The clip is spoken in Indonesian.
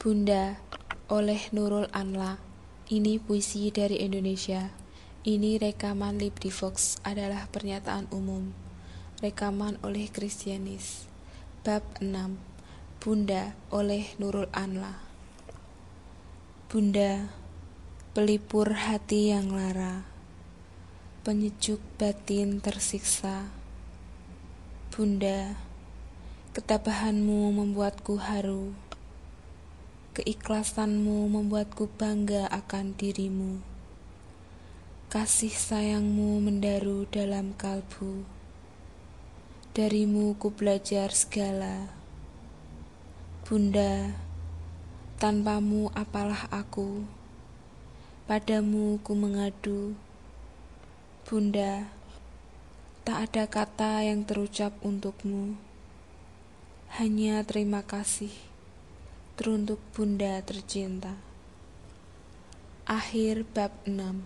Bunda oleh Nurul Anla. Ini puisi dari Indonesia. Ini rekaman LibriVox adalah pernyataan umum. Rekaman oleh Kristianis. Bab 6. Bunda oleh Nurul Anla. Bunda, pelipur hati yang lara. Penyejuk batin tersiksa. Bunda, ketabahanmu membuatku haru. Keikhlasanmu membuatku bangga akan dirimu. Kasih sayangmu mendaru dalam kalbu. Darimu ku belajar segala. Bunda, tanpamu apalah aku. Padamu ku mengadu. Bunda, tak ada kata yang terucap untukmu. Hanya terima kasih. Teruntuk Bunda tercinta. Akhir bab 6